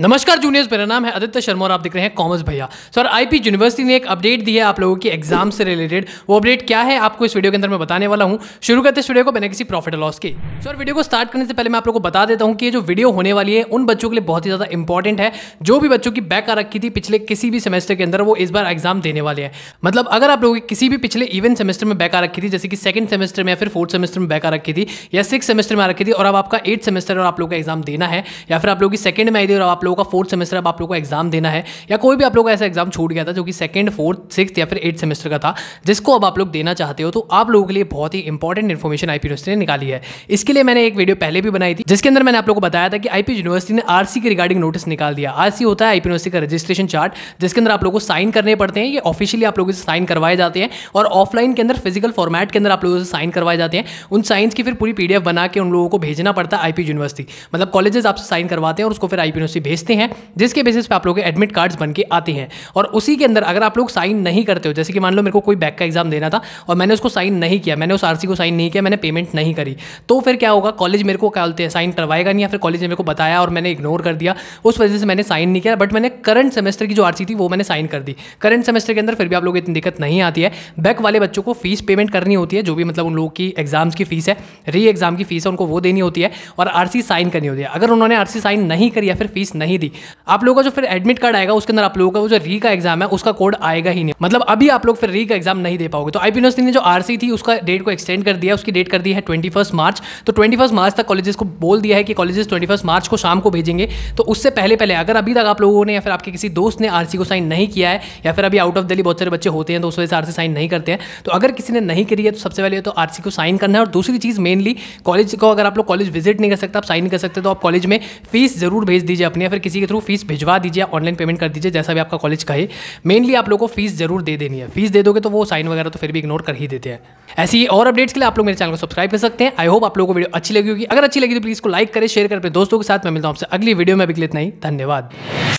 नमस्कार जूनियर्स मेरा नाम है आदित्य शर्मा और आप देख रहे हैं कॉमर्स भैया सर आईपी यूनिवर्सिटी ने एक अपडेट दी है आप लोगों की एग्जाम से रिलेटेड वो अपडेट क्या है आपको इस वीडियो के अंदर मैं बताने वाला हूँ शुरू करते इस वीडियो को बिना किसी प्रॉफिट लॉस के सर वीडियो को स्टार्ट करने से पहले मैं आप लोगों को बता देता हूँ कि ये जो वीडियो होने वाली है उन बच्चों के लिए बहुत ही ज़्यादा इंपॉर्टेंट है जो भी बच्चों की बैक आ रखी थी पिछले किसी भी सेमेस्टर के अंदर वो इस बार एग्जाम देने वाले हैं मतलब अगर आप लोगों की किसी भी पिछले इवन सेमेस्टर में बैक आ रखी थी जैसे कि सेकंड सेमेस्टर में या फिर फोर्थ सेमेस्टर में बैक आ रखी थी या सिक्स सेमेस्टर में आ रखी थी और अब आपका एट सेमेस्टर और आप लोग का एग्जाम देना है या फिर आप लोग की सेकंड में आई थी और आप लोगों का फोर्थ सेमेस्टर अब आप लोगों को एग्जाम देना है या कोई भी आप लोगों का ऐसा एग्जाम छूट गया था जो कि सेकंड फोर्थ सिक्स या फिर एट सेमेस्टर का था जिसको अब आप लोग देना चाहते हो तो आप लोगों के लिए बहुत ही इंपॉर्टेंट इन्फॉर्मेशन आईपी यूनिवर्सिटी ने निकाली है इसके लिए मैंने एक वीडियो पहले भी बनाई थी जिसके अंदर मैंने आप लोगों को बताया था कि आईपी यूनिवर्सिटी ने आरसी के रिगार्डिंग नोटिस निकाल दिया आरसी होता है आईपी यूनिवर्सिटी का रजिस्ट्रेशन चार्ट जिसके अंदर आप लोगों को साइन करने पड़ते हैं ये ऑफिशियली आप लोगों से साइन करवाए जाते हैं और ऑफलाइन के अंदर फिजिकल फॉर्मेट के अंदर आप लोगों से साइन करवाए जाते हैं उन साइंस की फिर पूरी पीडीएफ बना के उन लोगों को भेजना पड़ता है आईपी यूनिवर्सिटी मतलब कॉलेजेस आपसे साइन करवाते हैं और उसको फिर आईपी यूनिवर्सिटी भेज भेजते हैं जिसके बेसिस पे आप लोग एडमिट कार्ड्स बन के आते हैं और उसी के अंदर अगर आप लोग साइन नहीं करते हो जैसे कि मान लो मेरे को कोई बैक का एग्जाम देना था और मैंने उसको साइन नहीं किया मैंने उस आर को साइन नहीं किया मैंने पेमेंट नहीं करी तो फिर क्या होगा कॉलेज मेरे को क्या बोलते हैं साइन करवाएगा नहीं या फिर कॉलेज ने मेरे को बताया और मैंने इग्नोर कर दिया उस वजह से मैंने साइन नहीं किया बट मैंने करंट सेमेस्टर की जो आर थी वो मैंने साइन कर दी करंट सेमेस्टर के अंदर फिर भी आप लोग इतनी दिक्कत नहीं आती है बैक वाले बच्चों को फीस पेमेंट करनी होती है जो भी मतलब उन लोगों की एग्जाम्स की फीस है री एग्जाम की फीस है उनको वो देनी होती है और आर साइन करनी होती है अगर उन्होंने आरसी साइन नहीं करी या फिर फीस नहीं नहीं दी आप लोगों का जो फिर एडमिट कार्ड आएगा उसके अंदर आप लोगों का जो री का एग्जाम है उसका कोड आएगा ही नहीं मतलब अभी आप लोग फिर री का एग्जाम नहीं दे पाओगे तो आई यूनिवर्सिटी ने जो आरसी थी उसका डेट को एक्सटेंड कर दिया उसकी डेट कर दी है ट्वेंटी मार्च तो ट्वेंटी मार्च तक कॉलेजेस को बोल दिया है कि कॉलेजेस ट्वेंटी मार्च को शाम को भेजेंगे तो उससे पहले पहले अगर अभी तक आप लोगों ने या फिर आपके किसी दोस्त ने आरसी को साइन नहीं किया है या फिर अभी आउट ऑफ दिल्ली बहुत सारे बच्चे होते हैं तो उस वजह से आरसी साइन नहीं करते हैं तो अगर किसी ने नहीं करी है तो सबसे पहले तो आरसी को साइन करना है और दूसरी चीज़ मेनली कॉलेज को अगर आप लोग कॉलेज विजिट नहीं कर सकते आप साइन नहीं कर सकते तो आप कॉलेज में फीस जरूर भेज दीजिए अपने या फिर पर किसी के थ्रू फीस भिजवा दीजिए ऑनलाइन पेमेंट कर दीजिए जैसा भी आपका कॉलेज कहे मेनली आप लोगों को फीस जरूर दे देनी है फीस दे दोगे तो वो साइन वगैरह तो फिर भी इग्नोर कर ही देते हैं ऐसी और अपडेट्स के लिए आप लोग मेरे चैनल को सब्सक्राइब कर सकते हैं आई होप आप लोगों को वीडियो अच्छी लगी होगी अगर अच्छी लगी तो प्लीज़ को लाइक करें शेयर करें अपने दोस्तों के साथ मैं मिलता हूँ आपसे अगली वीडियो में अभी इतना ही धन्यवाद